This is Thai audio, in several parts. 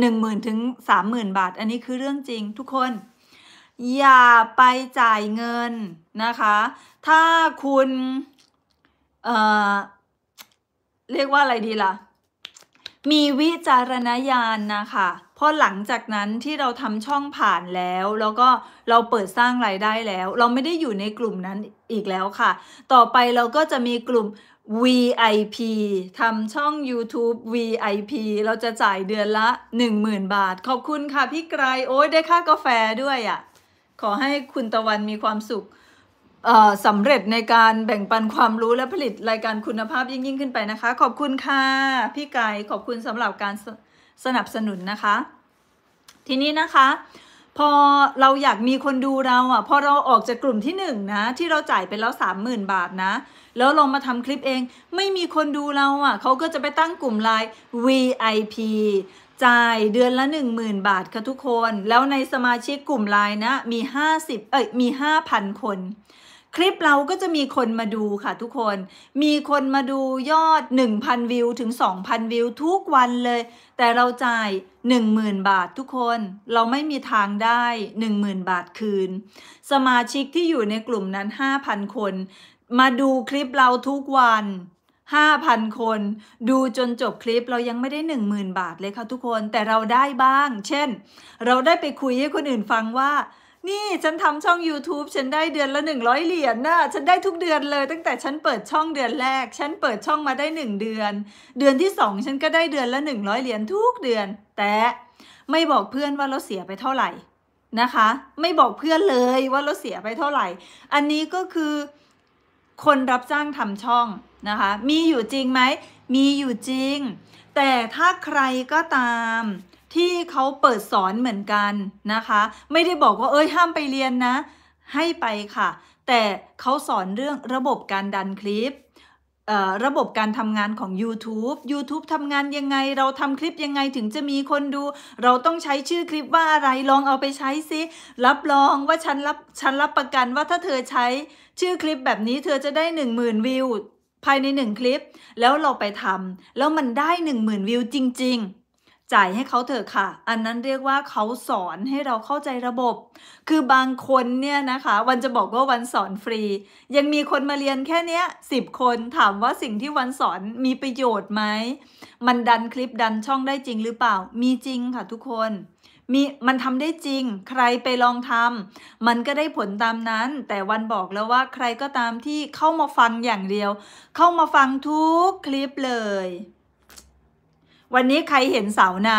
หนึ่งหมื่นถึงสามหมื่นบาท อันนี้คือเรื่องจริงทุกคน อย่าไปจ่ายเงินนะคะ ถ้าคุณ เอ่อ เรียกว่าอะไรดีล่ะ มีวิจารณญาณนนะคะพอหลังจากนั้นที่เราทำช่องผ่านแล้ว แล้วก็เราเปิดสร้างรายได้แล้ว เราไม่ได้อยู่ในกลุ่มนั้นอีกแล้วค่ะ ต่อไปเราก็จะมีกลุ่ม VIP ทำช่อง YouTube VIP เราจะจ่ายเดือนละ 10,000 บาท ขอบคุณค่ะพี่ไกรโอ้ยได้ค่ากาแฟด้วยอะ่ะ ขอให้คุณตะวันมีความสุขสำเร็จในการแบ่งปันความรู้และผลิตรายการคุณภาพยิ่งยิ่งขึ้นไปนะคะ ขอบคุณค่ะพี่ไก่ขอบคุณสำหรับการสนับสนุนนะคะ ทีนี้นะคะ พอเราอยากมีคนดูเรา อ่ะ พอเราออกจากกลุ่มที่1นนะที่เราจ่ายไปแล้ว30,000 บาทนะ แล้วลงมาทำคลิปเอง ไม่มีคนดูเราอ่ะเขาก็จะไปตั้งกลุ่มไลน์ VIP จ่ายเดือนละ 10,000 บาทค่ะทุกคน แล้วในสมาชิกกลุ่มไลน์นะมี50เอ้ยมี 5,000 คนคลิปเราก็จะมีคนมาดูค่ะทุกคน มีคนมาดูยอด 1,000วิวถึง2,000 วิว ทุกวันเลย แต่เราจ่าย 10,000 บาททุกคน เราไม่มีทางได้ 10,000 บาทคืน สมาชิกที่อยู่ในกลุ่มนั้น 5,000 คน มาดูคลิปเราทุกวัน 5,000 คน ดูจนจบคลิปเรายังไม่ได้ 10,000 บาทเลยค่ะทุกคน แต่เราได้บ้าง เช่น เราได้ไปคุยให้คนอื่นฟังว่านี่ฉันทำช่อง YouTube ฉันได้เดือนละ 100เหรียญนะฉันได้ทุกเดือนเลยตั้งแต่ฉันเปิดช่องเดือนแรก ฉันเปิดช่องมาได้ 1 เดือน เดือนที่ 2 ฉันก็ได้เดือนละ100เหรียญทุกเดือน แต่ไม่บอกเพื่อนว่าเราเสียไปเท่าไหร่นะคะ ไม่บอกเพื่อนเลยว่าเราเสียไปเท่าไหร่ อันนี้ก็คือ คนรับจ้างทำช่องนะคะมีอยู่จริงไหม มีอยู่จริง แต่ถ้าใครก็ตามที่เขาเปิดสอนเหมือนกันนะคะ ไม่ได้บอกว่าเอ้ยห้ามไปเรียนนะ ให้ไปค่ะ แต่เขาสอนเรื่องระบบการดันคลิประบบการทำงานของ YouTube YouTube ทำงานยังไงเราทำคลิปยังไงถึงจะมีคนดู เราต้องใช้ชื่อคลิปว่าอะไรลองเอาไปใช้ซิ รับรองว่าฉันรับฉันรับประกันว่าถ้าเธอใช้ ชื่อคลิปแบบนี้เธอจะได้ 1 0,000 วิวภายใน1คลิปแล้วเราไปทำแล้วมันได้ 1 0,000วิวจริงๆจ่ายให้เขาเถอะค่ะ อันนั้นเรียกว่าเขาสอนให้เราเข้าใจระบบ คือบางคนเนี่ยนะคะวันจะบอกว่าวันสอนฟรี ยังมีคนมาเรียนแค่เนี้ยสิบคนถามว่าสิ่งที่วันสอนมีประโยชน์ไหม มันดันคลิปดันช่องได้จริงหรือเปล่า มีจริงค่ะทุกคน มีมันทำได้จริง ใครไปลองทำมันก็ได้ผลตามนั้น แต่วันบอกแล้วว่าใครก็ตามที่เข้ามาฟังอย่างเดียว เข้ามาฟังทุกคลิปเลยวันนี้ใครเห็นสาวนา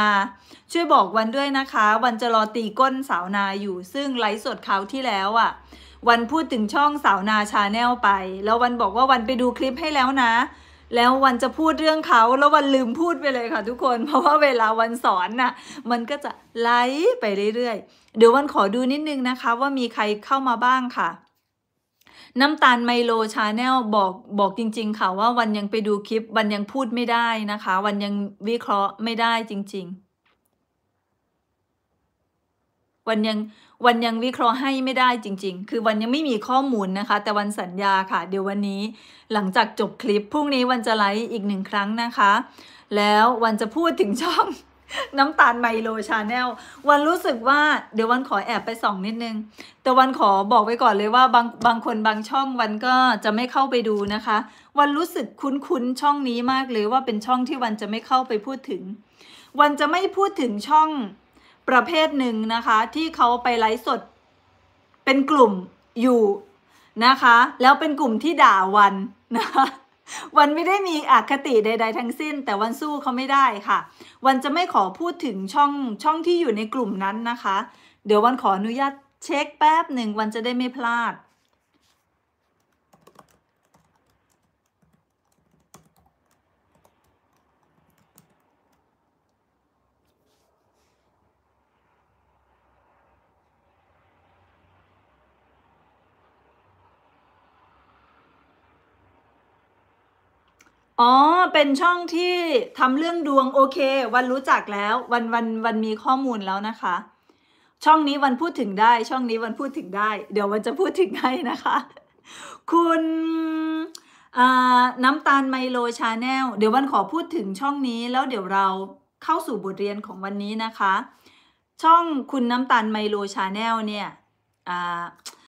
ช่วยบอกวันด้วยนะคะ วันจะรอตีก้นสาวนาอยู่ซึ่ง ไลฟ์สดเขาที่แล้วอะ่ะ วันพูดถึงช่องสาวนาชาแนลไปแล้ววันบอกว่าวันไปดูคลิปให้แล้วนะ แล้ววันจะพูดเรื่องเขาแล้ววันลืมพูดไปเลยค่ะทุกคนเพราะว่าเวลาวันสอนน่ะ มันก็จะไลฟ์ไปเรื่อยๆ เดี๋ยววันขอดูนิดนึงนะคะว่ามีใครเข้ามาบ้างค่ะน้ำตาลไมโลชาแนลบอกบอกจริง ๆ ค่ะว่าวันยังไปดูคลิปวันยังพูดไม่ได้นะคะ วันยังวิเคราะห์ไม่ได้จริง ๆ วันยังวันยังวิเคราะห์ให้ไม่ได้จริงๆคือวันยังไม่มีข้อมูลนะคะ แต่วันสัญญาค่ะ เดี๋ยววันนี้หลังจากจบคลิปพรุ่งนี้วันจะไลฟ์อีกหนึ่งครั้งนะคะ แล้ววันจะพูดถึงช่องน้ำตาลไมโลชาแนลวันรู้สึกว่า เดี๋ยววันขอแอบไปส่อง นิดนึง แต่วันขอบอกไว้ก่อนเลยว่าบางบางคนบางช่อง วันก็จะไม่เข้าไปดูนะคะ วันรู้สึกคุ้นๆช่องนี้มากเลยว่าเป็นช่องที่วันจะไม่เข้าไปพูดถึง วันจะไม่พูดถึงช่องประเภทหนึ่งนะคะ ที่เขาไปไลฟ์สด เป็นกลุ่มอยู่นะคะ แล้วเป็นกลุ่มที่ด่าวันนะคะวันไม่ได้มีอคติใดๆทั้งสิ้น แต่วันสู้เขาไม่ได้ค่ะ วันจะไม่ขอพูดถึงช่องช่องที่อยู่ในกลุ่มนั้นนะคะ เดี๋ยววันขออนุญาตเช็คแป๊บหนึ่ง วันจะได้ไม่พลาดอ๋อ เป็นช่องที่ทำเรื่องดวงโอเค วันรู้จักแล้ววันวันวันมีข้อมูลแล้วนะคะ ช่องนี้วันพูดถึงได้ ช่องนี้วันพูดถึงได้ เดี๋ยววันจะพูดถึงให้นะคะ คุณน้ำตาลไมโลชาแนลเดี๋ยววันขอพูดถึงช่องนี้แล้วเดี๋ยวเราเข้าสู่บทเรียนของวันนี้นะคะ ช่องคุณน้ำตาลไมโลชาแนลเนี่ย